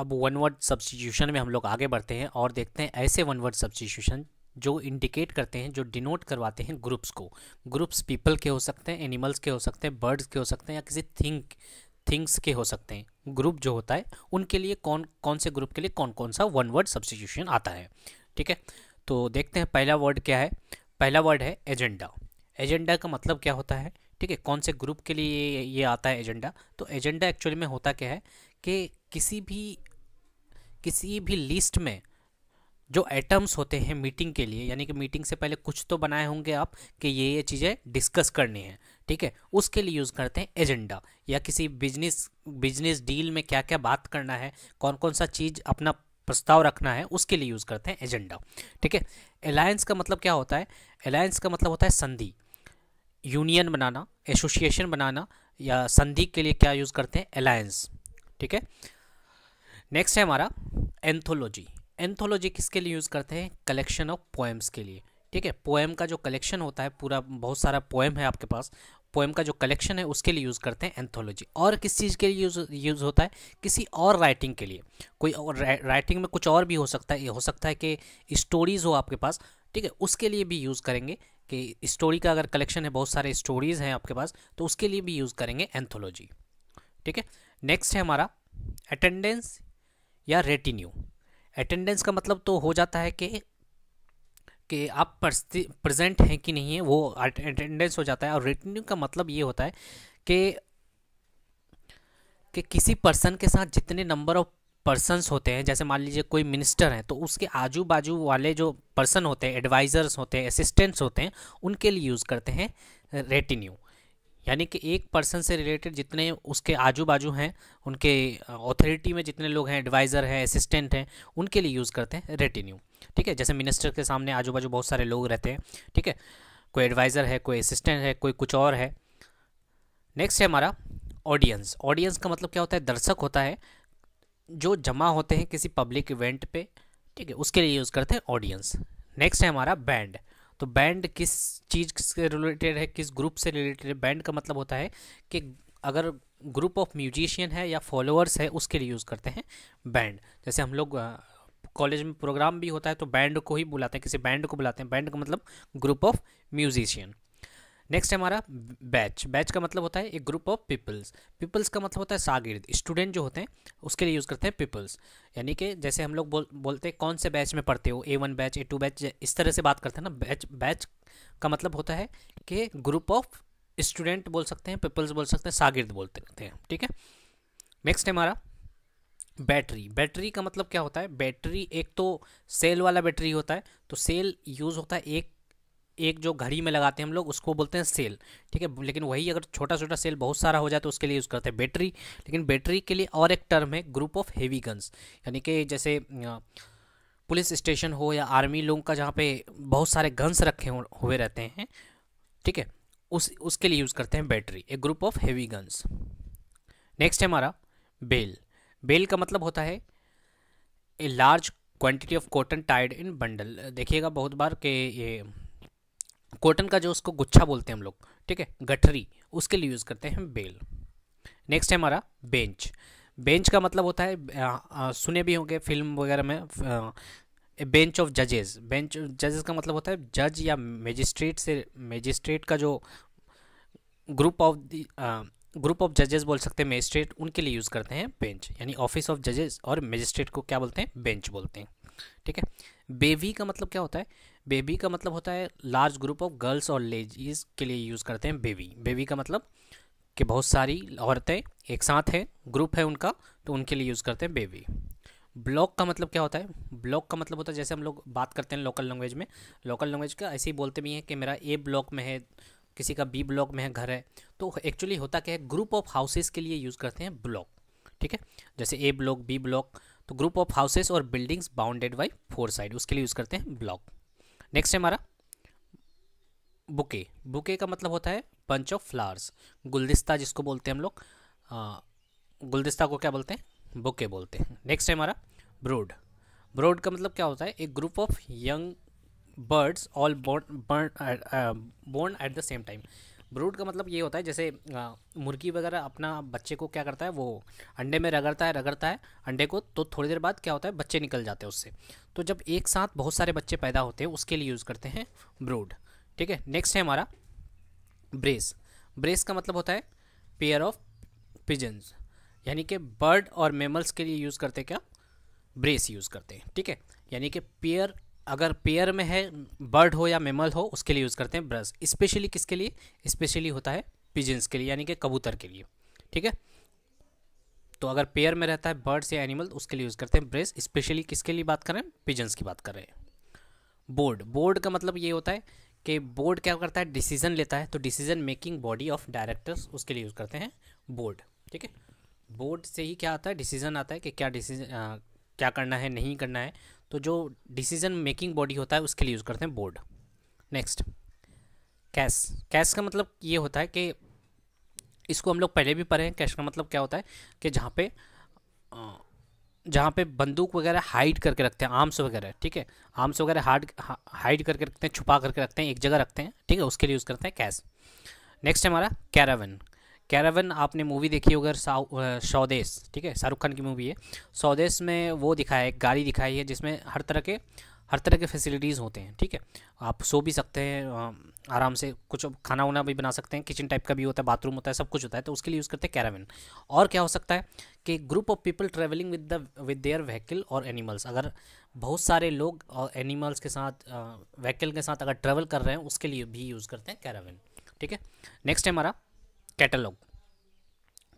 अब one word substitution में हम लोग आगे बढ़ते हैं और देखते हैं ऐसे वन वर्ड सब्सटीट्यूशन जो इंडिकेट करते हैं जो डिनोट करवाते हैं ग्रुप्स को ग्रुप्स पीपल के हो सकते हैं एनिमल्स के हो सकते हैं बर्ड्स के हो सकते हैं या किसी थिंक थिंग्स के हो सकते हैं ग्रुप जो होता है उनके लिए कौन कौन से ग्रुप के लिए कौन कौन सा वन वर्ड सब्सटीट्यूशन आता है ठीक है तो देखते हैं पहला वर्ड क्या है पहला वर्ड है एजेंडा एजेंडा का मतलब क्या होता है ठीक है कौन से ग्रुप के लिए ये आता है एजेंडा तो एजेंडा एक्चुअली में होता क्या है कि किसी भी किसी भी लिस्ट में जो एटम्स होते हैं मीटिंग के लिए यानी कि मीटिंग से पहले कुछ तो बनाए होंगे आप कि ये ये चीज़ें डिस्कस करनी है ठीक है उसके लिए यूज़ करते हैं एजेंडा या किसी बिजनेस बिजनेस डील में क्या क्या बात करना है कौन कौन सा चीज़ अपना प्रस्ताव रखना है उसके लिए यूज़ करते हैं एजेंडा ठीक है अलायंस का मतलब क्या होता है अलायंस का मतलब होता है संधि यूनियन बनाना एसोसिएशन बनाना या संधि के लिए क्या यूज़ करते हैं अलायंस ठीक है नेक्स्ट है हमारा एंथोलॉजी एंथोलॉजी किसके लिए यूज़ करते हैं कलेक्शन ऑफ पोएम्स के लिए ठीक है पोएम का जो कलेक्शन होता है पूरा बहुत सारा पोएम है आपके पास पोएम का जो कलेक्शन है उसके लिए यूज़ करते हैं एंथोलॉजी और किस चीज़ के लिए यूज़ यूज़ होता है किसी और राइटिंग के लिए कोई और राइटिंग में कुछ और भी हो सकता है हो सकता है कि स्टोरीज़ हो आपके पास ठीक है उसके लिए भी यूज़ करेंगे कि स्टोरी का अगर कलेक्शन है बहुत सारे स्टोरीज़ हैं आपके पास तो उसके लिए भी यूज़ करेंगे एंथोलॉजी ठीक है नेक्स्ट है हमारा अटेंडेंस या रेटिन्यू अटेंडेंस का मतलब तो हो जाता है कि कि आप प्रेजेंट हैं कि नहीं है वो अटेंडेंस हो जाता है और रेटिन्यू का मतलब ये होता है कि कि किसी पर्सन के साथ जितने नंबर ऑफ पर्सनस होते हैं जैसे मान लीजिए कोई मिनिस्टर हैं तो उसके आजू बाजू वाले जो पर्सन होते हैं एडवाइज़र्स होते हैं असिस्टेंट्स होते हैं उनके लिए यूज़ करते हैं रेटिन्यू यानी कि एक पर्सन से रिलेटेड जितने उसके आजू बाजू हैं उनके ऑथोरिटी में जितने लोग हैं एडवाइज़र हैं असिस्टेंट हैं उनके लिए यूज़ करते हैं रेटिन्यू ठीक है जैसे मिनिस्टर के सामने आजू बाजू बहुत सारे लोग रहते हैं ठीक है कोई एडवाइज़र है कोई असिस्टेंट है कोई कुछ और है नेक्स्ट है हमारा ऑडियंस ऑडियंस का मतलब क्या होता है दर्शक होता है जो जमा होते हैं किसी पब्लिक इवेंट पे ठीक है उसके लिए यूज़ करते हैं ऑडियंस नेक्स्ट है हमारा बैंड तो बैंड किस चीज़ से रिलेटेड है किस ग्रुप से रिलेटेड है बैंड का मतलब होता है कि अगर ग्रुप ऑफ म्यूजिशियन है या फॉलोअर्स है उसके लिए यूज़ करते हैं बैंड जैसे हम लोग कॉलेज में प्रोग्राम भी होता है तो बैंड को ही बुलाते हैं किसी बैंड को बुलाते हैं बैंड का मतलब ग्रुप ऑफ म्यूजिशियन नेक्स्ट है हमारा बैच बैच का मतलब होता है एक ग्रुप ऑफ पीपल्स पीपल्स का मतलब होता है सागिर्द स्टूडेंट जो होते हैं उसके लिए यूज़ करते हैं पीपल्स यानी कि जैसे हम लोग बोल बोलते हैं कौन से बैच में पढ़ते हो A one batch A two batch इस तरह से बात करते हैं ना बैच बैच का मतलब होता है कि ग्रुप ऑफ स्टूडेंट बोल सकते हैं पीपल्स बोल सकते हैं सागिर्द बोलते हैं ठीक है नेक्स्ट है हमारा बैटरी बैटरी का मतलब क्या होता है बैटरी एक तो सेल वाला बैटरी होता है तो सेल यूज़ होता है एक एक जो घड़ी में लगाते हैं हम लोग उसको बोलते हैं सेल ठीक है लेकिन वही अगर छोटा छोटा सेल बहुत सारा हो जाए तो उसके लिए यूज़ करते हैं बैटरी लेकिन बैटरी के लिए और एक टर्म है ग्रुप ऑफ हेवी गन्स यानी कि जैसे पुलिस स्टेशन हो या आर्मी लोगों का जहाँ पे बहुत सारे गन्स रखे हुए रहते हैं ठीक है उस उसके लिए यूज़ करते हैं battery a group of heavy guns next है हमारा बेल बेल का मतलब होता है a large quantity of cotton tied in bundle देखिएगा बहुत बार के ये कॉटन का जो उसको गुच्छा बोलते हैं हम लोग ठीक है गठरी उसके लिए यूज़ करते हैं बेल नेक्स्ट है हमारा बेंच बेंच का मतलब होता है आ, आ, सुने भी होंगे फिल्म वगैरह में आ, बेंच ऑफ जजेस बेंच जजेस का मतलब होता है जज या मजिस्ट्रेट से मजिस्ट्रेट का जो ग्रुप ऑफ ग्रुप ऑफ जजेस बोल सकते हैं मजिस्ट्रेट उनके लिए यूज़ करते हैं बेंच यानी ऑफिस ऑफ जजेस और मजिस्ट्रेट को क्या बोलते हैं बेंच बोलते हैं ठीक है बेबी का मतलब क्या होता है बेबी का मतलब होता है लार्ज ग्रुप ऑफ गर्ल्स और लेडीज़ के लिए यूज़ करते हैं बेबी बेबी का मतलब कि बहुत सारी औरतें एक साथ हैं ग्रुप है उनका तो उनके लिए यूज़ करते हैं बेबी ब्लॉक का मतलब क्या होता है ब्लॉक का मतलब होता है जैसे हम लोग बात करते हैं लोकल लैंग्वेज में लोकल लैंग्वेज का ऐसे ही बोलते भी हैं कि मेरा ए ब्लॉक में है किसी का बी ब्लॉक में है घर है तो एक्चुअली होता क्या है ग्रुप ऑफ हाउसेस के लिए यूज़ करते हैं ब्लॉक ठीक है जैसे ए ब्लॉक बी ब्लॉक तो ग्रुप ऑफ हाउसेस और buildings bounded by four side उसके लिए यूज़ करते हैं ब्लॉक नेक्स्ट है हमारा बुके बुके का मतलब होता है बंच ऑफ फ्लावर्स गुलदस्ता जिसको बोलते हैं हम लोग गुलदस्ता को क्या बोलते हैं बुके बोलते हैं नेक्स्ट है हमारा ब्रोड ब्रोड का मतलब क्या होता है एक group of young birds all born born at the same time brood का मतलब ये होता है जैसे मुर्गी वगैरह अपना बच्चे को क्या करता है वो अंडे में रगड़ता है रगड़ता है अंडे को तो थोड़ी देर बाद क्या होता है बच्चे निकल जाते हैं उससे तो जब एक साथ बहुत सारे बच्चे पैदा होते हैं उसके लिए यूज़ करते हैं ब्रूड ठीक है नेक्स्ट है हमारा ब्रेस ब्रेस का मतलब होता है पेयर ऑफ पिजन्स यानी कि बर्ड और मेमल्स के लिए यूज़ करते क्या ब्रेस यूज़ करते हैं ठीक है यानी कि पेयर अगर पेयर में है बर्ड हो या मेमल हो उसके लिए यूज़ करते हैं ब्रश स्पेशली किसके लिए स्पेशली होता है पिजन्स के लिए यानी कि कबूतर के लिए ठीक है तो अगर पेयर में रहता है बर्ड्स या एनिमल तो उसके लिए यूज़ करते हैं ब्रश स्पेशली किसके लिए बात कर रहे हैं पिजन्स की बात कर रहे हैं बोर्ड बोर्ड का मतलब ये होता है कि बोर्ड क्या करता है डिसीजन लेता है तो decision making body of directors उसके लिए यूज़ करते हैं बोर्ड ठीक है बोर्ड से ही क्या आता है डिसीजन आता है कि क्या डिसीजन क्या करना है नहीं करना है तो जो डिसीजन मेकिंग बॉडी होता है उसके लिए यूज़ करते हैं बोर्ड नेक्स्ट कैश कैश का मतलब ये होता है कि इसको हम लोग पहले भी पढ़े हैं कैश का मतलब क्या होता है कि जहाँ पे जहाँ पे बंदूक वगैरह हाइड करके रखते हैं आर्म्स वगैरह ठीक है आर्म्स वगैरह हार्ड हाइड करके रखते हैं छुपा करके रखते हैं एक जगह रखते हैं ठीक है उसके लिए यूज़ करते हैं कैश नेक्स्ट हमारा कैरावन कैरावन आपने मूवी देखी होगी स्वदेश ठीक है शाहरुख खान की मूवी है स्वदेश में वो दिखाया है गाड़ी दिखाई है जिसमें हर तरह के हर तरह के फैसिलिटीज़ होते हैं ठीक है आप सो भी सकते हैं आराम से कुछ खाना वाना भी बना सकते हैं किचन टाइप का भी होता है बाथरूम होता है सब कुछ होता है तो उसके लिए यूज़ करते हैं कैरावन और क्या हो सकता है कि group of people travelling with the with their vehicle और एनिमल्स अगर बहुत सारे लोग और एनिमल्स के साथ व्हीकल के साथ अगर ट्रेवल कर रहे हैं उसके लिए भी यूज़ करते हैं कैरावन ठीक है नेक्स्ट है हमारा कैटलॉग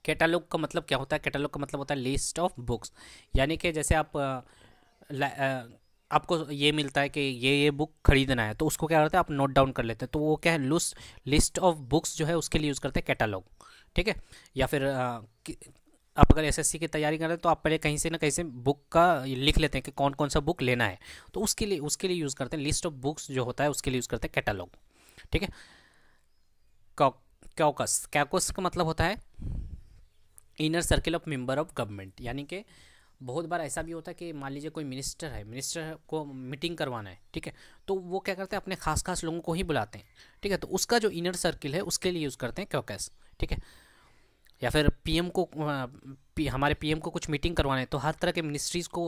कैटलॉग का मतलब क्या होता है कैटलॉग का मतलब होता है लिस्ट ऑफ बुक्स यानी कि जैसे आप आपको ये मिलता है कि ये ये बुक खरीदना है तो उसको क्या करते हैं आप नोट डाउन कर लेते हैं तो वो क्या है लुस्ट लिस्ट ऑफ बुक्स जो है उसके लिए यूज़ करते हैं कैटलॉग ठीक है या फिर आ, आप अगर एसएससी की तैयारी कर रहे हैं तो आप पहले कहीं से ना कहीं से बुक का लिख लेते हैं कि कौन कौन सा बुक लेना है तो उसके लिए उसके लिए यूज़ करते हैं लिस्ट ऑफ बुक्स जो होता है उसके लिए यूज़ करते हैं कैटलॉग ठीक है कैकस कैकस का मतलब होता है inner circle of member of government यानी कि बहुत बार ऐसा भी होता है कि मान लीजिए कोई मिनिस्टर है मिनिस्टर को मीटिंग करवाना है ठीक है तो वो क्या करते हैं अपने खास खास लोगों को ही बुलाते हैं ठीक है तो उसका जो इनर सर्किल है उसके लिए यूज़ करते हैं कैकस ठीक है या फिर पीएम को पी, हमारे पीएम को कुछ मीटिंग करवाना है तो हर तरह के मिनिस्ट्रीज़ को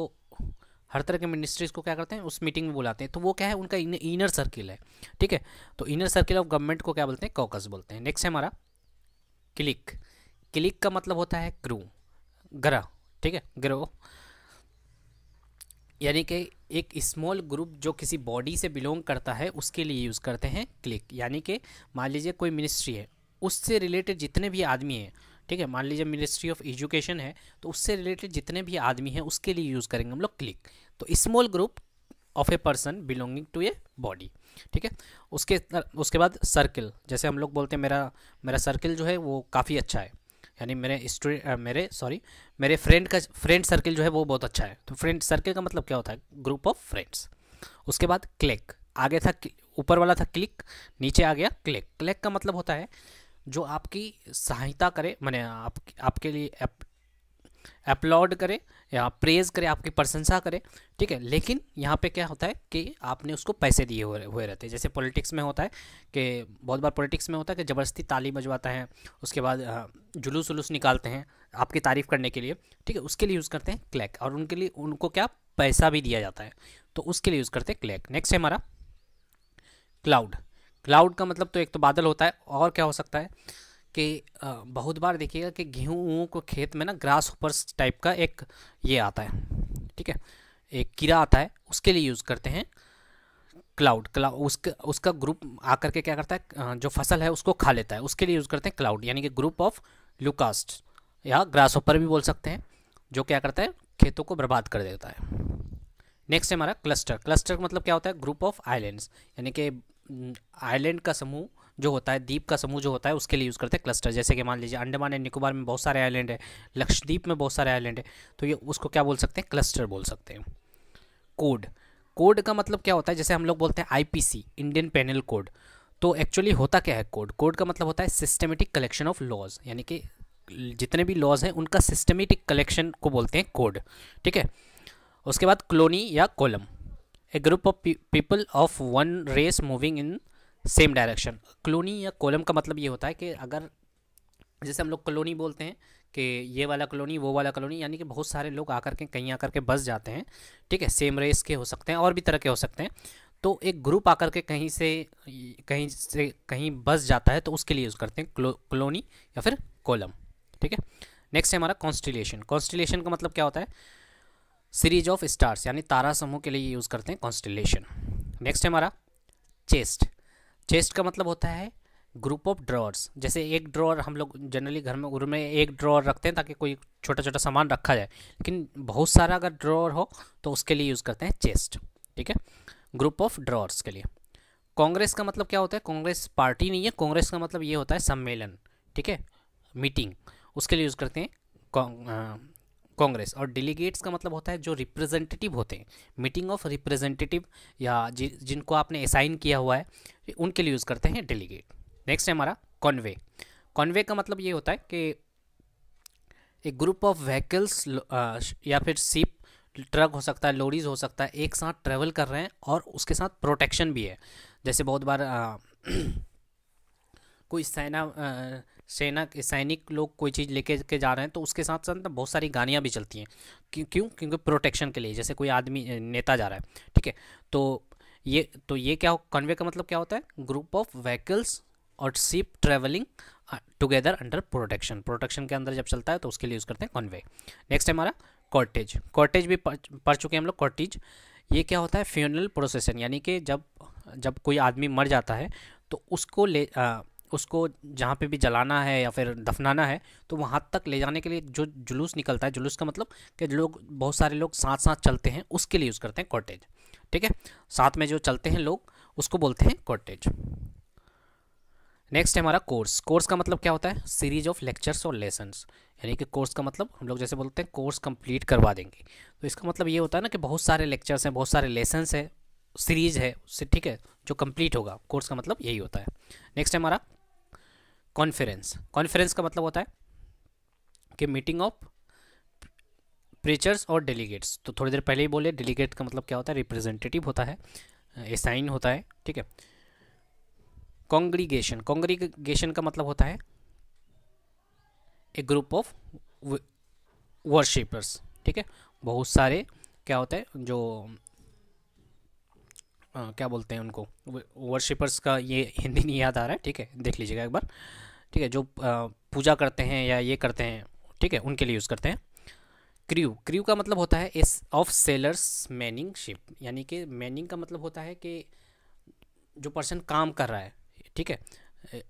हर तरह के मिनिस्ट्रीज़ को क्या करते हैं उस मीटिंग में बुलाते हैं तो वो क्या है उनका इनर सर्किल है ठीक है तो इनर सर्किल ऑफ गवर्नमेंट को क्या बोलते हैं कॉकस बोलते हैं नेक्स्ट है हमारा क्लिक क्लिक का मतलब होता है क्रू ग्रह ठीक है ग्रह यानी कि एक स्मॉल ग्रुप जो किसी बॉडी से बिलोंग करता है उसके लिए यूज़ करते हैं क्लिक यानी कि मान लीजिए कोई मिनिस्ट्री है उससे रिलेटेड जितने भी आदमी हैं ठीक है मान लीजिए मिनिस्ट्री ऑफ एजुकेशन है तो उससे रिलेटेड जितने भी आदमी हैं उसके लिए यूज़ करेंगे हम लोग क्लिक तो small group of a person belonging to a body ठीक है उसके उसके बाद सर्किल जैसे हम लोग बोलते हैं मेरा मेरा सर्किल जो है वो काफ़ी अच्छा है यानी मेरे स्टूडेंट मेरे सॉरी मेरे फ्रेंड का फ्रेंड सर्किल जो है वो बहुत अच्छा है तो फ्रेंड सर्किल का मतलब क्या होता है ग्रुप ऑफ फ्रेंड्स उसके बाद क्लिक आगे था ऊपर वाला था क्लिक नीचे आ गया क्लिक क्लिक का मतलब होता है जो आपकी सहायता करे मैंने आप, आपके लिए अप, अपलॉड करे या प्रेज करे आपकी प्रशंसा करे ठीक है लेकिन यहाँ पे क्या होता है कि आपने उसको पैसे दिए हुए रहते हैं जैसे पॉलिटिक्स में होता है कि बहुत बार पॉलिटिक्स में होता है कि ज़बरदस्ती ताली बजवाता है उसके बाद हाँ, जुलूस उलूस निकालते हैं आपकी तारीफ़ करने के लिए ठीक है उसके लिए यूज़ करते हैं क्लैक और उनके लिए उनको क्या पैसा भी दिया जाता है तो उसके लिए यूज़ करते हैं क्लैक नेक्स्ट है हमारा क्लाउड क्लाउड का मतलब तो एक तो बादल होता है और क्या हो सकता है कि बहुत बार देखिएगा कि गेहूँ को खेत में ना ग्रास होपर्स टाइप का एक ये आता है ठीक है एक कीड़ा आता है उसके लिए यूज़ करते हैं क्लाउड क्लाउड उसका उसका ग्रुप आकर के क्या करता है जो फसल है उसको खा लेता है उसके लिए यूज़ करते हैं क्लाउड यानी कि ग्रुप ऑफ लुकास्ट या ग्रास होपर भी बोल सकते हैं जो क्या करता है खेतों को बर्बाद कर देता है नेक्स्ट है हमारा क्लस्टर क्लस्टर मतलब क्या होता है ग्रुप ऑफ आइलैंड्स यानी कि आइलैंड का समूह जो होता है द्वीप का समूह जो होता है उसके लिए यूज़ करते हैं क्लस्टर जैसे कि मान लीजिए अंडमान एंड निकोबार में बहुत सारे आइलैंड है लक्षद्वीप में बहुत सारे आइलैंड है तो ये उसको क्या बोल सकते हैं क्लस्टर बोल सकते हैं कोड कोड का मतलब क्या होता है जैसे हम लोग बोलते हैं आईपीसी इंडियन पैनल कोड तो एक्चुअली होता क्या है कोड कोड का मतलब होता है सिस्टमेटिक कलेक्शन ऑफ लॉज यानी कि जितने भी लॉज हैं उनका सिस्टमेटिक कलेक्शन को बोलते हैं कोड ठीक है उसके बाद क्लोनी या column a group of people of one race moving in same direction colony या कॉलम का मतलब ये होता है कि अगर जैसे हम लोग कॉलोनी बोलते हैं कि ये वाला कॉलोनी वो वाला कॉलोनी यानी कि बहुत सारे लोग आकर के कहीं आकर के बस जाते हैं ठीक है सेम रेस के हो सकते हैं और भी तरह के हो सकते हैं तो एक ग्रुप आकर के कहीं से कहीं से कहीं बस जाता है तो उसके लिए यूज़ करते हैं कॉलोनी या फिर कॉलम ठीक है नेक्स्ट है हमारा कॉन्स्टिलेशन कॉन्स्टिलेशन का मतलब क्या होता है सीरीज ऑफ स्टार्स यानी तारा समूह के लिए यूज़ करते हैं कॉन्स्टिलेशन नेक्स्ट है हमारा चेस्ट चेस्ट का मतलब होता है ग्रुप ऑफ ड्रॉर्स जैसे एक ड्रॉर हम लोग जनरली घर में घर में एक ड्रॉर रखते हैं ताकि कोई छोटा छोटा सामान रखा जाए लेकिन बहुत सारा अगर ड्रॉर हो तो उसके लिए यूज़ करते हैं चेस्ट ठीक है ग्रुप ऑफ ड्रॉर्स के लिए कांग्रेस का मतलब क्या होता है कांग्रेस पार्टी नहीं है कांग्रेस का मतलब ये होता है सम्मेलन ठीक है मीटिंग उसके लिए यूज़ करते हैं कांग्रेस और डेलीगेट्स का मतलब होता है जो रिप्रेजेंटेटिव होते हैं मीटिंग ऑफ रिप्रेजेंटेटिव या जि, जिनको आपने असाइन किया हुआ है उनके लिए यूज़ करते हैं डेलीगेट नेक्स्ट है हमारा कॉन्वे कॉन्वे का मतलब ये होता है कि एक ग्रुप ऑफ व्हीकल्स या फिर सीप ट्रक हो सकता है लोरीज हो सकता है एक साथ ट्रेवल कर रहे हैं और उसके साथ प्रोटेक्शन भी है जैसे बहुत बार आ, कोई सेना सेना सैनिक लोग कोई चीज़ लेके के जा रहे हैं तो उसके साथ साथ बहुत सारी गाड़ियाँ भी चलती हैं क्यों क्यों क्योंकि प्रोटेक्शन के लिए जैसे कोई आदमी नेता जा रहा है ठीक है तो ये तो ये क्या हो कन्वे का मतलब क्या होता है ग्रुप ऑफ व्हीकल्स और ship travelling together under protection protection के अंदर जब चलता है तो उसके लिए यूज़ करते हैं कन्वे नेक्स्ट है हमारा कॉटेज कॉटेज भी पढ़ चुके हैं हम लोग कॉटेज ये क्या होता है फ्यूनल प्रोसेसन यानी कि जब जब कोई आदमी मर जाता है तो उसको ले आ, उसको जहाँ पे भी जलाना है या फिर दफनाना है तो वहाँ तक ले जाने के लिए जो जुलूस निकलता है जुलूस का मतलब कि लोग बहुत सारे लोग साथ साथ चलते हैं उसके लिए यूज़ करते हैं कॉटेज ठीक है साथ में जो चलते हैं लोग उसको बोलते हैं कॉटेज नेक्स्ट है हमारा कोर्स कोर्स का मतलब क्या होता है सीरीज ऑफ लेक्चर्स और लेसन्स यानी कि कोर्स का मतलब हम लोग जैसे बोलते हैं कोर्स कंप्लीट करवा देंगे तो इसका मतलब ये होता है ना कि बहुत सारे लेक्चर्स हैं बहुत सारे लेसन्स हैं सीरीज है ठीक है जो कंप्लीट होगा कोर्स का मतलब यही होता है नेक्स्ट है हमारा कॉन्फ्रेंस कॉन्फ्रेंस का मतलब होता है कि मीटिंग ऑफ प्रीचर्स और डेलीगेट्स तो थोड़ी देर पहले ही बोले डेलीगेट का मतलब क्या होता है रिप्रेजेंटेटिव होता है एसाइन होता है ठीक है कॉन्ग्रीगेशन कॉन्ग्रीगेशन का मतलब होता है ए ग्रुप ऑफ वर्शिपर्स ठीक है बहुत सारे क्या होता है जो आ, क्या बोलते हैं उनको वर्शिपर्स का ये हिंदी नहीं याद आ रहा है ठीक है देख लीजिएगा एक बार ठीक है जो पूजा करते हैं या ये करते हैं ठीक है उनके लिए यूज़ करते हैं क्रियू क्रियू का मतलब होता है इस ऑफ सेलर्स मैनिंग शिप यानी कि मैनिंग का मतलब होता है कि जो पर्सन काम कर रहा है ठीक है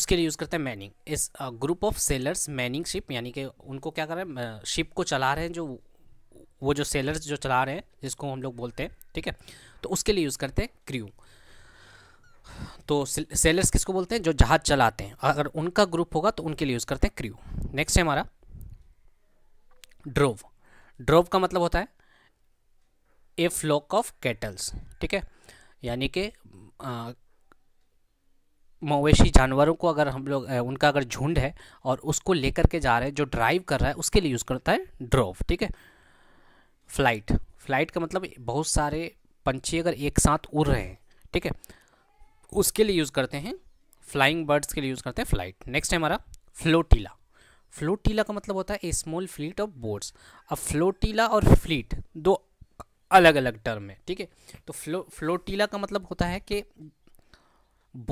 उसके लिए यूज़ करते हैं मैनिंग इस group of sailors manning ship यानी कि उनको क्या कर रहे हैं शिप को चला रहे हैं जो वो जो सेलर्स जो चला रहे हैं जिसको हम लोग बोलते हैं ठीक है तो उसके लिए यूज़ करते हैं क्रू तो सेलर्स किसको बोलते हैं जो जहाज़ चलाते हैं अगर उनका ग्रुप होगा तो उनके लिए यूज़ करते हैं क्रू नेक्स्ट है हमारा ड्रोव ड्रोव का मतलब होता है ए फ्लॉक ऑफ कैटल्स ठीक है यानी कि मवेशी जानवरों को अगर हम लोग उनका अगर झुंड है और उसको लेकर के जा रहे हैं जो ड्राइव कर रहा है उसके लिए यूज़ करता है ड्रोव ठीक है फ्लाइट फ्लाइट का मतलब बहुत सारे पंछी अगर एक साथ उड़ रहे हैं ठीक है उसके लिए यूज़ करते हैं फ्लाइंग बर्ड्स के लिए यूज़ करते हैं फ्लाइट नेक्स्ट है हमारा फ्लोटीला फ्लोटीला का मतलब होता है a small fleet of boats अब फ्लोटीला और फ्लीट दो अलग अलग टर्म है ठीक है तो फ्लो फ्लोटीला का मतलब होता है कि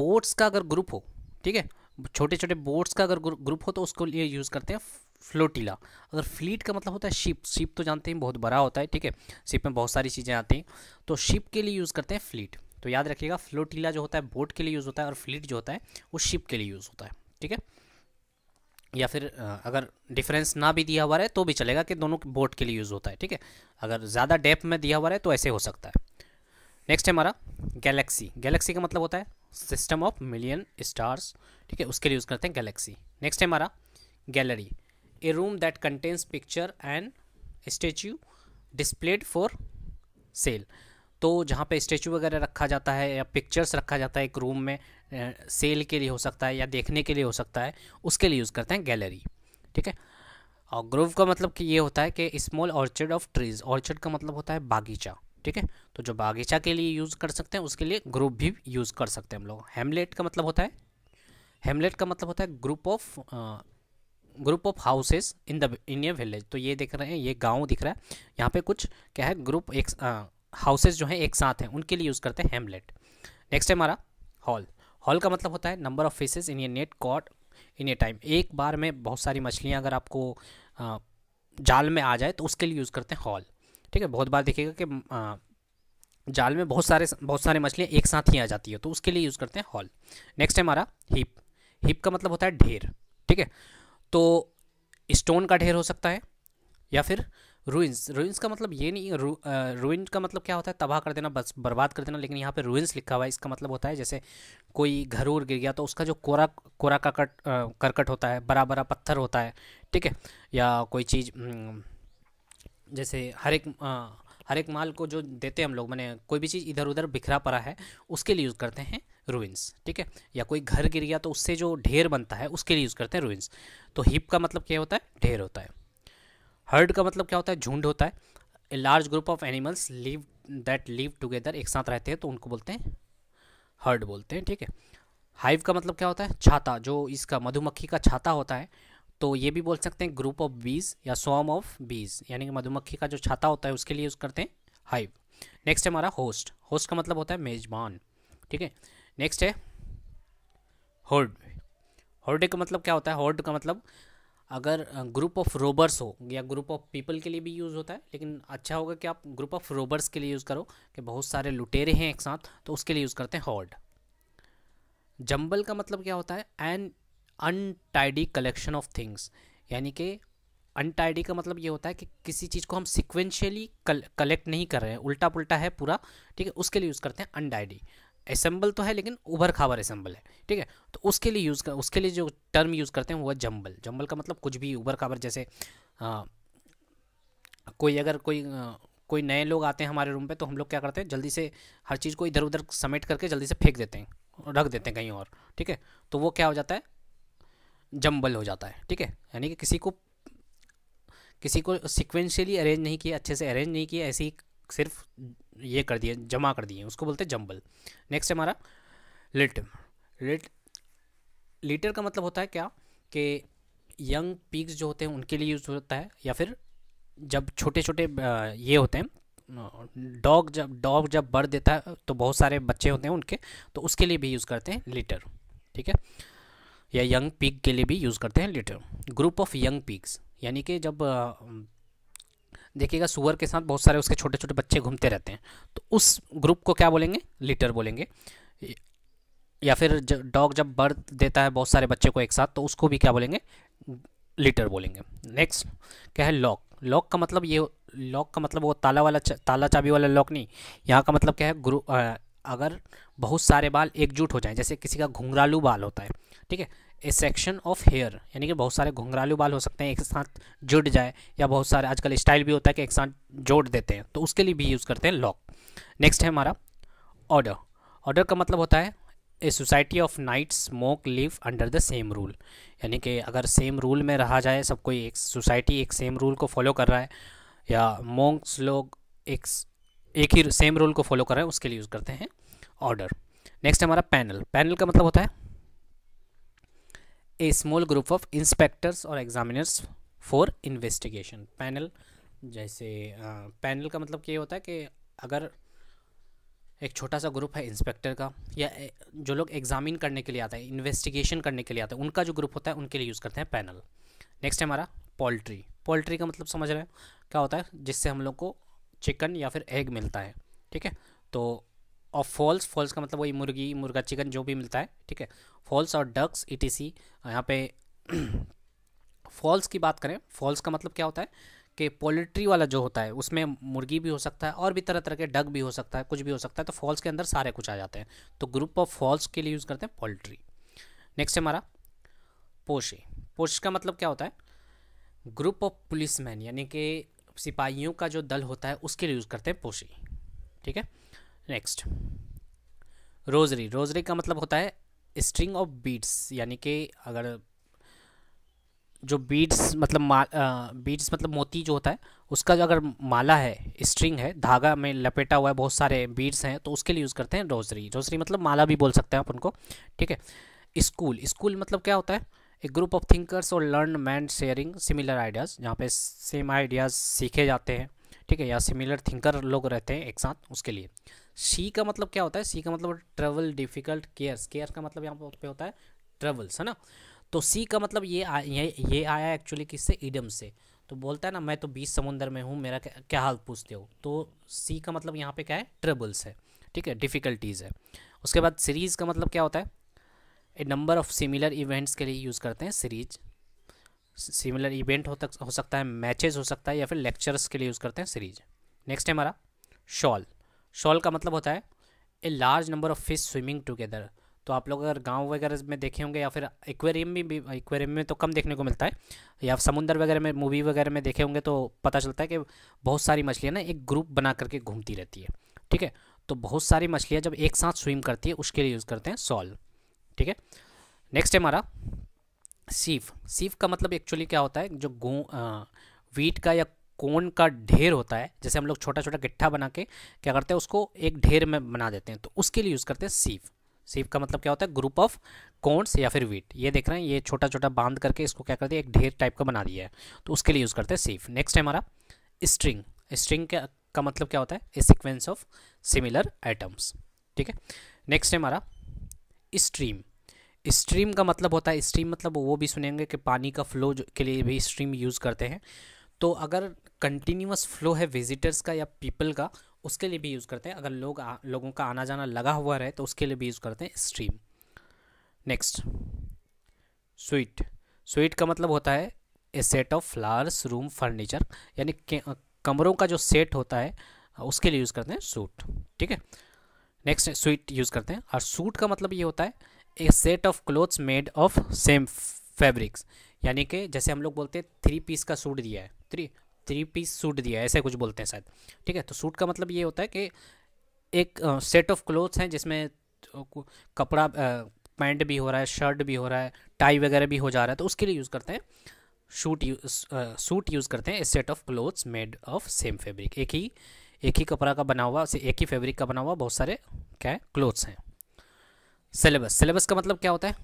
बोट्स का अगर ग्रुप हो ठीक है छोटे छोटे बोट्स का अगर ग्रुप हो तो उसको लिए यूज़ करते हैं फ्लोटिला अगर फ्लीट का मतलब होता है शिप शिप तो जानते हैं बहुत बड़ा होता है ठीक है शिप में बहुत सारी चीज़ें आती हैं तो शिप के लिए यूज़ करते हैं फ्लीट तो याद रखिएगा फ्लोटिला जो होता है बोट के लिए यूज़ होता है और फ्लीट जो होता है वो शिप के लिए यूज़ होता है ठीक है या फिर अगर डिफरेंस ना भी दिया हुआ है तो भी चलेगा कि दोनों बोट के लिए यूज़ होता है ठीक है अगर ज़्यादा डेप में दिया हुआ है तो ऐसे हो सकता है नेक्स्ट है हमारा गैलेक्सी गैलेक्सी का मतलब होता है सिस्टम ऑफ मिलियन स्टार्स ठीक है उसके लिए यूज़ करते हैं गैलेक्सी नेक्स्ट है हमारा gallery a room that contains picture and statue displayed for sale तो जहाँ पे स्टेचू वगैरह रखा जाता है या पिक्चर्स रखा जाता है एक रूम में सेल के लिए हो सकता है या देखने के लिए हो सकता है उसके लिए यूज़ करते हैं गैलरी ठीक है और ग्रोव का मतलब कि ये होता है कि small orchard of trees orchard का मतलब होता है बागीचा ठीक है तो जो बागीचा के लिए यूज़ कर सकते हैं उसके लिए ग्रुप भी यूज़ कर सकते हैं हम लोग हेमलेट का मतलब होता है हेमलेट का मतलब होता है group of group of houses in the in a village तो ये देख रहे हैं ये गांव दिख रहा है यहाँ पे कुछ क्या है ग्रुप एक हाउसेज जो हैं एक साथ हैं उनके लिए यूज़ करते हैं हेमलेट नेक्स्ट है हमारा हॉल हॉल का मतलब होता है number of fishes in a net caught in a time एक बार में बहुत सारी मछलियाँ अगर आपको आ, जाल में आ जाए तो उसके लिए यूज़ करते हैं हॉल ठीक है बहुत बार देखिएगा कि आ, जाल में बहुत सारे बहुत सारे मछलियाँ एक साथ ही आ जाती है तो उसके लिए यूज़ करते हैं हॉल नेक्स्ट है हमारा हिप हिप का मतलब होता है ढेर ठीक है तो स्टोन का ढेर हो सकता है या फिर रूइंस रूइंस का मतलब ये नहीं रू, का मतलब क्या होता है तबाह कर देना बस बर्बाद कर देना लेकिन यहाँ पे रूइंस लिखा हुआ है इसका मतलब होता है जैसे कोई घर उर गिर गया तो उसका जो कोरा कोरा का कट करकट होता है बड़ा बड़ा पत्थर होता है ठीक है या कोई चीज़ जैसे हर एक हर एक माल को जो देते हैं हम लोग मैंने कोई भी चीज़ इधर उधर बिखरा पड़ा है उसके लिए यूज़ करते हैं रुइंस ठीक है या कोई घर गिर गया तो उससे जो ढेर बनता है उसके लिए यूज़ करते हैं रूइंस तो हिप का मतलब क्या होता है ढेर होता है हर्ड का मतलब क्या होता है झुंड होता है a large group of animals live that live together एक साथ रहते हैं तो उनको बोलते हैं हर्ड बोलते हैं ठीक है हाइव का मतलब क्या होता है छाता जो इसका मधुमक्खी का छाता होता है तो ये भी बोल सकते हैं ग्रुप ऑफ बीज या सॉम ऑफ बीज यानी कि मधुमक्खी का जो छाता होता है उसके लिए यूज़ करते हैं हाइव नेक्स्ट है हमारा होस्ट होस्ट का मतलब होता है मेजबान ठीक है नेक्स्ट है होर्ड होर्ड का मतलब क्या होता है होर्ड का मतलब अगर ग्रुप ऑफ रोबर्स हो या ग्रुप ऑफ पीपल के लिए भी यूज़ होता है लेकिन अच्छा होगा कि आप ग्रुप ऑफ रोबर्स के लिए यूज़ करो कि बहुत सारे लुटेरे हैं एक साथ तो उसके लिए यूज़ करते हैं हॉर्ड जंबल का मतलब क्या होता है an untidy collection of things यानी कि अनटाइडी का मतलब ये होता है कि किसी चीज़ को हम सिक्वेंशियली कलेक्ट नहीं कर रहे हैं उल्टा पुल्टा है पूरा ठीक है उसके लिए यूज़ करते हैं अनटाइडी असेंबल तो है लेकिन उभर खाबर असम्बल है ठीक है तो उसके लिए यूज़ कर उसके लिए जो टर्म यूज़ करते हैं वो है जम्बल जम्बल का मतलब कुछ भी उभर खाबर जैसे आ, कोई अगर कोई आ, कोई नए लोग आते हैं हमारे रूम पे तो हम लोग क्या करते हैं जल्दी से हर चीज़ को इधर उधर समेट करके जल्दी से फेंक देते हैं रख देते हैं कहीं और ठीक है तो वो क्या हो जाता है जम्बल हो जाता है ठीक है यानी कि किसी को किसी को सिक्वेंशियली अरेंज नहीं किया अच्छे से अरेंज नहीं किया ऐसे ही सिर्फ ये कर दिए जमा कर दिए उसको बोलते हैं जम्बल नेक्स्ट हमारा लिट लिट लीटर का मतलब होता है क्या कि यंग पिग्स जो होते हैं उनके लिए यूज़ होता है या फिर जब छोटे छोटे ये होते हैं डॉग जब डॉग जब बर्थ देता है तो बहुत सारे बच्चे होते हैं उनके तो उसके लिए भी यूज़ करते हैं लीटर ठीक है या यंग पिग के लिए भी यूज़ करते हैं litter group of young pigs यानी कि जब देखिएगा सुअर के साथ बहुत सारे उसके छोटे छोटे बच्चे घूमते रहते हैं तो उस ग्रुप को क्या बोलेंगे लीटर बोलेंगे या फिर डॉग जब बर्थ देता है बहुत सारे बच्चे को एक साथ तो उसको भी क्या बोलेंगे लीटर बोलेंगे नेक्स्ट क्या है लॉक लॉक का मतलब ये लॉक का मतलब वो ताला वाला चा, ताला चाबी वाला लॉक नहीं यहाँ का मतलब क्या है ग्रुप अगर बहुत सारे बाल एकजुट हो जाएं जैसे किसी का घुंघरालू बाल होता है ठीक है ए सेक्शन ऑफ हेयर यानी कि बहुत सारे घुंघरालू बाल हो सकते हैं एक साथ जुड़ जाए या बहुत सारे आजकल स्टाइल भी होता है कि एक साथ जोड़ देते हैं तो उसके लिए भी यूज़ करते हैं लॉक नेक्स्ट है हमारा ऑर्डर ऑर्डर का मतलब होता है a society of night smoke live under the same rule यानी कि अगर सेम रूल में रहा जाए सब कोई एक सोसाइटी एक सेम रूल को फॉलो कर रहा है या मोंक्स लोग एक एक ही सेम रूल को फॉलो कर रहे हैं उसके लिए यूज़ करते हैं ऑर्डर नेक्स्ट हमारा पैनल पैनल का मतलब होता है a small group of inspectors और एग्जामिनर्स फॉर इन्वेस्टिगेशन पैनल जैसे पैनल का मतलब ये होता है कि अगर एक छोटा सा ग्रुप है इंस्पेक्टर का या जो लोग एग्जामिन करने के लिए आते हैं इन्वेस्टिगेशन करने के लिए आते हैं उनका जो ग्रुप होता है उनके लिए यूज़ करते हैं पैनल नेक्स्ट है हमारा पोल्ट्री पोल्ट्री का मतलब समझ रहे हैं क्या होता है जिससे हम लोग को चिकन या फिर एग मिलता है ठीक है तो और फॉल्स फॉल्स का मतलब वही मुर्गी मुर्गा चिकन जो भी मिलता है ठीक है फॉल्स और डक्स ई टी सी यहाँ पे फॉल्स की बात करें फॉल्स का मतलब क्या होता है कि पोल्ट्री वाला जो होता है उसमें मुर्गी भी हो सकता है और भी तरह तरह के डग भी हो सकता है कुछ भी हो सकता है तो फॉल्स के अंदर सारे कुछ आ जाते हैं तो ग्रुप ऑफ फॉल्स के लिए यूज़ करते हैं पोल्ट्री नेक्स्ट हमारा पोशे पोश का मतलब क्या होता है ग्रुप ऑफ पुलिसमैन यानी कि सिपाहियों का जो दल होता है उसके लिए यूज़ करते हैं पोशी ठीक है नेक्स्ट रोजरी रोजरी का मतलब होता है स्ट्रिंग ऑफ बीड्स यानी कि अगर जो बीड्स मतलब बीट्स बीड्स मतलब मोती जो होता है उसका जो अगर माला है स्ट्रिंग है धागा में लपेटा हुआ है बहुत सारे बीड्स हैं तो उसके लिए यूज़ करते हैं रोजरी रोजरी मतलब माला भी बोल सकते हैं आप उनको ठीक है स्कूल स्कूल मतलब क्या होता है ए ग्रुप ऑफ थिंकर्स और learned men sharing similar ideas जहाँ पे सेम आइडियाज़ सीखे जाते हैं ठीक है या सिमिलर थिंकर लोग रहते हैं एक साथ उसके लिए सी का मतलब क्या होता है सी का मतलब ट्रेवल डिफिकल्ट केयर्स केयर का मतलब यहाँ पे होता है ट्रेवल्स है ना तो सी का मतलब ये आ, ये ये आया एक्चुअली किससे ईडम से तो बोलता है ना मैं तो बीस समुंदर में हूँ मेरा क्या, क्या हाल पूछते हो तो सी का मतलब यहाँ पे क्या है ट्रेबल्स है ठीक है डिफ़िकल्टीज़ है उसके बाद सीरीज़ का मतलब क्या होता है a number of similar events के लिए यूज़ करते हैं सीरीज सिमिलर इवेंट हो तक हो सकता है मैचेस हो सकता है या फिर लेक्चर्स के लिए यूज़ करते हैं सीरीज नेक्स्ट है हमारा शॉल शॉल का मतलब होता है a large number of fish swimming together तो आप लोग अगर गांव वगैरह में देखे होंगे या फिर एक्वेरियम भी एक्वेरियम में तो कम देखने को मिलता है या समुंदर वगैरह में मूवी वगैरह में देखे होंगे तो पता चलता है कि बहुत सारी मछलियाँ ना एक ग्रुप बना करके घूमती रहती है ठीक है तो बहुत सारी मछलियाँ जब एक साथ स्विम करती है उसके लिए यूज़ करते हैं सॉल ठीक है नेक्स्ट है हमारा सीफ सीफ का मतलब एक्चुअली क्या होता है जो गो वीट का या कोन का ढेर होता है जैसे हम लोग छोटा छोटा गट्ठा बना के क्या करते हैं उसको एक ढेर में बना देते हैं तो उसके लिए यूज़ करते हैं सीफ सीफ का मतलब क्या होता है ग्रुप ऑफ कोन्स या फिर वीट ये देख रहे हैं ये छोटा छोटा बांध करके इसको क्या करते हैं एक ढेर टाइप का बना दिया है तो उसके लिए यूज़ करते हैं सीफ नेक्स्ट है हमारा स्ट्रिंग स्ट्रिंग का मतलब क्या होता है a sequence of similar items ठीक है नेक्स्ट है हमारा स्ट्रीम स्ट्रीम का मतलब होता है स्ट्रीम मतलब वो भी सुनेंगे कि पानी का फ्लो के लिए भी स्ट्रीम यूज़ करते हैं तो अगर कंटिन्यूस फ्लो है विजिटर्स का या पीपल का उसके लिए भी यूज़ करते हैं अगर लोग आ, लोगों का आना जाना लगा हुआ रहे तो उसके लिए भी यूज़ करते हैं स्ट्रीम नेक्स्ट स्वीट स्वीट का मतलब होता है a set of flowers room furniture यानी कमरों का जो सेट होता है उसके लिए यूज़ करते हैं सूट ठीक है नेक्स्ट स्वीट यूज़ करते हैं और सूट का मतलब ये होता है a set of clothes made of same fabrics यानी कि जैसे हम लोग बोलते हैं थ्री पीस का सूट दिया है थ्री थ्री पीस सूट दिया है ऐसे कुछ बोलते हैं शायद ठीक है तो सूट का मतलब ये होता है कि एक सेट ऑफ क्लोथ्स हैं जिसमें कपड़ा पैंट भी हो रहा है शर्ट भी हो रहा है टाई वगैरह भी हो जा रहा है तो उसके लिए यूज़ करते हैं शूट यूज सूट यूज़ करते हैं set of clothes made of same fabric एक ही एक ही कपड़ा का बना हुआ एक ही फैब्रिक का बना हुआ बहुत सारे क्या है क्लोथ्स हैं सिलेबस सिलेबस का मतलब क्या होता है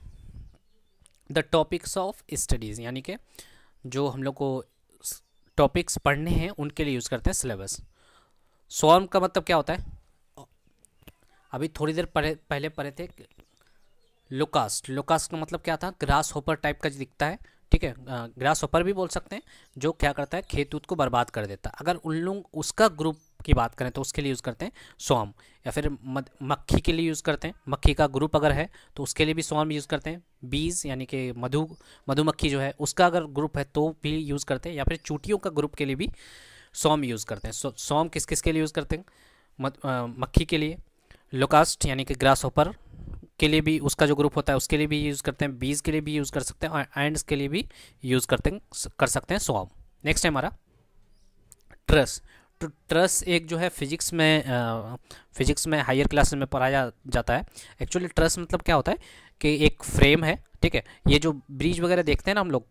द टॉपिक्स ऑफ स्टडीज़ यानी कि जो हम लोग को टॉपिक्स पढ़ने हैं उनके लिए यूज़ करते हैं सिलेबस सॉर्म का मतलब क्या होता है अभी थोड़ी देर पढ़े पहले पढ़े थे लोकास्ट लोकास्ट का मतलब क्या था ग्रास होपर टाइप का दिखता है ठीक है ग्रास होपर भी बोल सकते हैं जो क्या करता है खेत ऊत को बर्बाद कर देता है अगर उन लोग उसका ग्रुप की बात करें तो उसके लिए यूज़ करते हैं सोम या फिर मक्खी के लिए यूज़ करते हैं मक्खी का ग्रुप अगर है तो उसके लिए भी सोम यूज़ करते हैं बीज यानी कि मधु मधुमक्खी जो है उसका अगर ग्रुप है तो भी यूज़ करते हैं या फिर चूटियों का ग्रुप के लिए भी सोम यूज़ करते हैं सो, सोम किस किस के लिए यूज़ करते हैं मक्खी के लिए लोकास्ट यानी कि ग्रास होपर के लिए भी उसका जो ग्रुप होता है उसके लिए भी यूज़ करते हैं बीज के लिए भी यूज़ कर सकते हैं और एंड्स के लिए भी यूज़ करते हैं कर सकते हैं सोम नेक्स्ट है हमारा ट्रस ट्रस एक जो है फिजिक्स में आ, फिजिक्स में हायर क्लास में पढ़ाया जाता है एक्चुअली ट्रस मतलब क्या होता है कि एक फ्रेम है ठीक है ये जो ब्रिज वगैरह देखते हैं ना हम लोग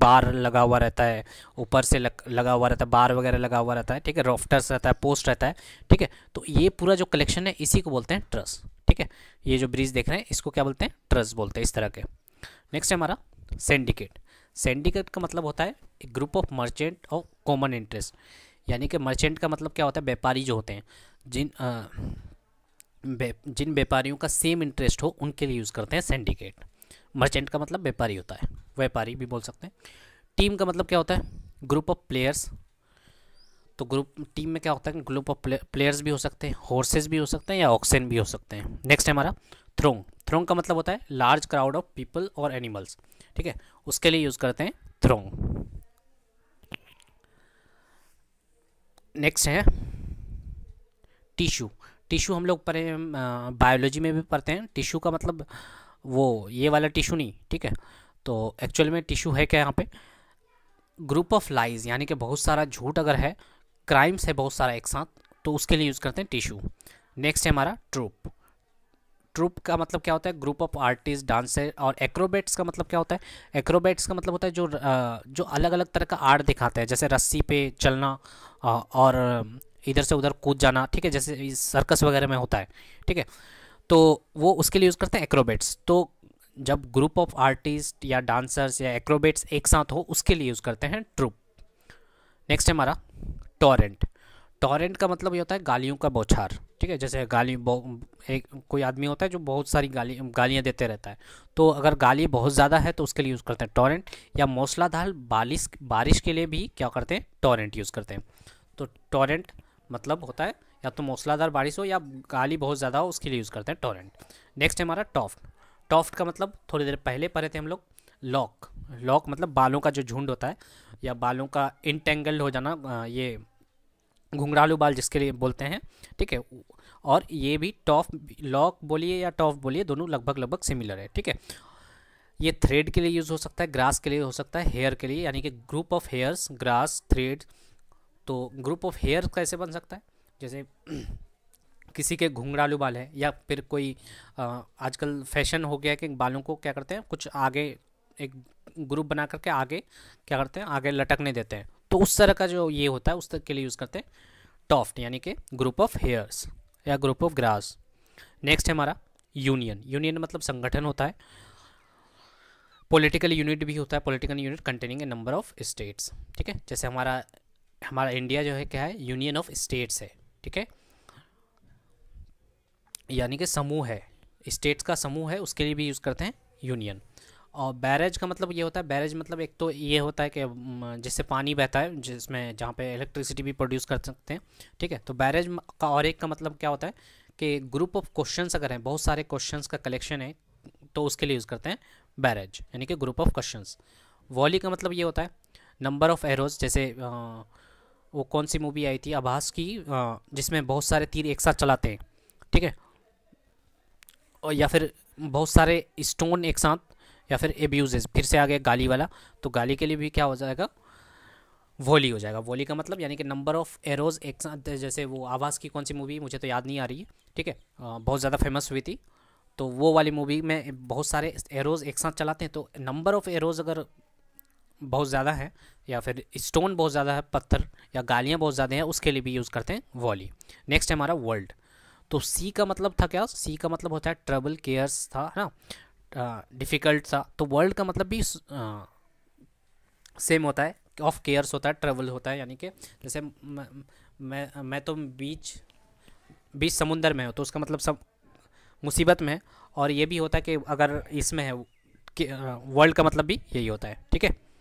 बार लगा हुआ रहता है ऊपर से लग, लगा हुआ रहता है बार वगैरह लगा हुआ रहता है ठीक है रॉफ्टर्स रहता है पोस्ट रहता है ठीक है तो ये पूरा जो कलेक्शन है इसी को बोलते हैं ट्रस ठीक है ये जो ब्रिज देख रहे हैं इसको क्या बोलते हैं ट्रस बोलते हैं इस तरह के नेक्स्ट है हमारा सिंडिकेट सिंडिकेट का मतलब होता है group of merchant of common interest यानी कि मर्चेंट का मतलब क्या होता है व्यापारी जो होते हैं जिन आ, जिन व्यापारियों का सेम इंटरेस्ट हो उनके लिए यूज़ करते हैं सिंडिकेट मर्चेंट का मतलब व्यापारी होता है व्यापारी भी बोल सकते हैं टीम का मतलब क्या होता है ग्रुप ऑफ प्लेयर्स तो ग्रुप टीम में क्या होता है ग्रुप ऑफ प्लेयर्स भी हो सकते हैं हॉर्सेज भी हो सकते हैं या ऑक्सीजन भी हो सकते हैं नेक्स्ट है हमारा थ्रोंग थ्रोंग का मतलब होता है लार्ज क्राउड ऑफ पीपल और एनिमल्स ठीक है उसके लिए यूज़ करते हैं थ्रोंग नेक्स्ट है टिश्यू टिश्यू हम लोग पढ़े बायोलॉजी में भी पढ़ते हैं टिश्यू का मतलब वो ये वाला टिश्यू नहीं ठीक है तो एक्चुअल में टिश्यू है क्या यहाँ पे ग्रुप ऑफ लाइज यानी कि बहुत सारा झूठ अगर है क्राइम्स है बहुत सारा एक साथ तो उसके लिए यूज़ करते हैं टिश्यू नेक्स्ट है हमारा ट्रूप ट्रूप का मतलब क्या होता है ग्रुप ऑफ आर्टिस्ट डांसर और एक्रोबेट्स का मतलब क्या होता है एक्रोबेट्स का मतलब होता है जो जो अलग अलग तरह का आर्ट दिखाते हैं जैसे रस्सी पे चलना और इधर से उधर कूद जाना ठीक है जैसे सर्कस वगैरह में होता है ठीक है तो वो उसके लिए यूज़ करते हैं एक्रोबेट्स तो जब ग्रुप ऑफ आर्टिस्ट या डांसर्स या एक्रोबेट्स एक साथ हो उसके लिए यूज़ करते हैं ट्रूप नेक्स्ट है हमारा टॉरेंट टॉरेंट का मतलब ये होता है गालियों का बौछार ठीक है जैसे गाली एक कोई आदमी होता है जो बहुत सारी गाली गालियाँ देते रहता है तो अगर गाली बहुत ज़्यादा है तो उसके लिए यूज़ करते हैं टॉरेंट या मौसलाधार बारिश बारिश के लिए भी क्या करते हैं टॉरेंट यूज़ करते हैं तो टॉरेंट मतलब होता है या तो मौसलाधार बारिश हो या गाली बहुत ज़्यादा हो उसके लिए यूज़ करते हैं टॉरेंट नेक्स्ट है हमारा टॉफ्ट टॉफ्ट का मतलब थोड़ी देर पहले पढ़े थे हम लोग लॉक लॉक मतलब बालों का जो झुंड होता है या बालों का इंटेंगल्ड हो जाना ये घुंघरालू बाल जिसके लिए बोलते हैं ठीक है और ये भी टॉफ लॉक बोलिए या टॉफ बोलिए दोनों लगभग लगभग सिमिलर है ठीक है ये थ्रेड के लिए यूज़ हो सकता है ग्रास के लिए हो सकता है हेयर के लिए यानी कि group of hairs grass thread तो ग्रुप ऑफ हेयर कैसे बन सकता है जैसे किसी के घुंघरालू बाल है या फिर कोई आजकल फैशन हो गया कि बालों को क्या करते हैं कुछ आगे एक ग्रुप बना करके आगे क्या करते हैं आगे लटकने देते हैं तो उस तरह का जो ये होता है उस तरह के लिए यूज़ करते हैं टॉफ्ट यानी कि ग्रुप ऑफ हेयर्स या ग्रुप ऑफ ग्रास नेक्स्ट है हमारा यूनियन यूनियन मतलब संगठन होता है पॉलिटिकल यूनिट भी होता है political unit containing a number of states ठीक है जैसे हमारा हमारा इंडिया जो है क्या है यूनियन ऑफ स्टेट्स है ठीक है यानी कि समूह है स्टेट्स का समूह है उसके लिए भी यूज़ करते हैं यूनियन और बैरेज का मतलब ये होता है बैरेज मतलब एक तो ये होता है कि जिससे पानी बहता है जिसमें जहाँ पे इलेक्ट्रिसिटी भी प्रोड्यूस कर सकते हैं ठीक है तो बैरेज का और एक का मतलब क्या होता है कि ग्रुप ऑफ क्वेश्चन अगर हैं बहुत सारे क्वेश्चन का कलेक्शन है तो उसके लिए यूज़ करते हैं बैरेज यानी कि ग्रुप ऑफ क्वेश्चन वॉली का मतलब ये होता है नंबर ऑफ़ एरोज जैसे आ, वो कौन सी मूवी आई थी आभास की जिसमें बहुत सारे तीर एक साथ चलाते हैं ठीक है और या फिर बहुत सारे स्टोन एक साथ या फिर एब्यूजेज फिर से आ गया गाली वाला तो गाली के लिए भी क्या हो जाएगा वोली हो जाएगा वोली का मतलब यानी कि नंबर ऑफ एरोज एक साथ जैसे वो आवाज़ की कौन सी मूवी मुझे तो याद नहीं आ रही है ठीक है बहुत ज़्यादा फेमस हुई थी तो वो वाली मूवी में बहुत सारे एरोज एक साथ चलाते हैं तो नंबर ऑफ एरोज अगर बहुत ज़्यादा है या फिर स्टोन बहुत ज़्यादा है पत्थर या गालियाँ बहुत ज़्यादा हैं उसके लिए भी यूज़ करते हैं वॉली नेक्स्ट है हमारा वर्ल्ड तो सी का मतलब था क्या सी का मतलब होता है ट्रबल केयर्स था है ना डिफ़िकल्ट सा तो वर्ल्ड का मतलब भी सेम होता है ऑफ केयर्स होता है ट्रेवल होता है यानी कि जैसे मैं मैं, मैं तो बीच बीच समुंदर में हो तो उसका मतलब सब मुसीबत में और ये भी होता है कि अगर इसमें है वर्ल्ड का मतलब भी यही होता है ठीक है